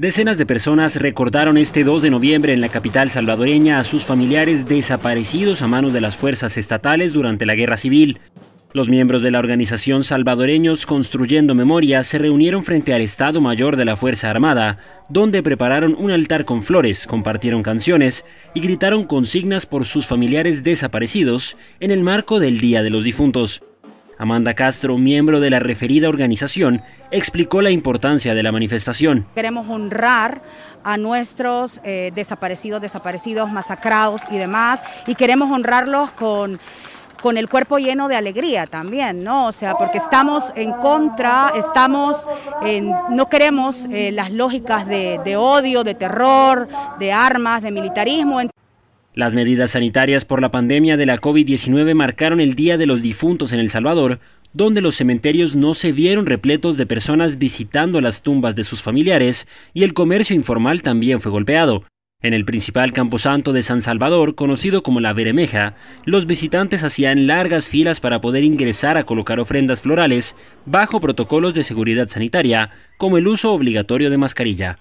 Decenas de personas recordaron este 2 de noviembre en la capital salvadoreña a sus familiares desaparecidos a manos de las fuerzas estatales durante la guerra civil. Los miembros de la organización Salvadoreños Construyendo Memoria se reunieron frente al Estado Mayor de la Fuerza Armada, donde prepararon un altar con flores, compartieron canciones y gritaron consignas por sus familiares desaparecidos en el marco del Día de los Difuntos. Amanda Castro, miembro de la referida organización, explicó la importancia de la manifestación. Queremos honrar a nuestros eh, desaparecidos, desaparecidos, masacrados y demás, y queremos honrarlos con con el cuerpo lleno de alegría también, ¿no? O sea, porque estamos en contra, estamos, en, no queremos eh, las lógicas de, odio, de terror, de armas, de militarismo. Las medidas sanitarias por la pandemia de la COVID-19 marcaron el Día de los Difuntos en El Salvador, donde los cementerios no se vieron repletos de personas visitando las tumbas de sus familiares y el comercio informal también fue golpeado. En el principal camposanto de San Salvador, conocido como la Beremeja, los visitantes hacían largas filas para poder ingresar a colocar ofrendas florales bajo protocolos de seguridad sanitaria, como el uso obligatorio de mascarilla.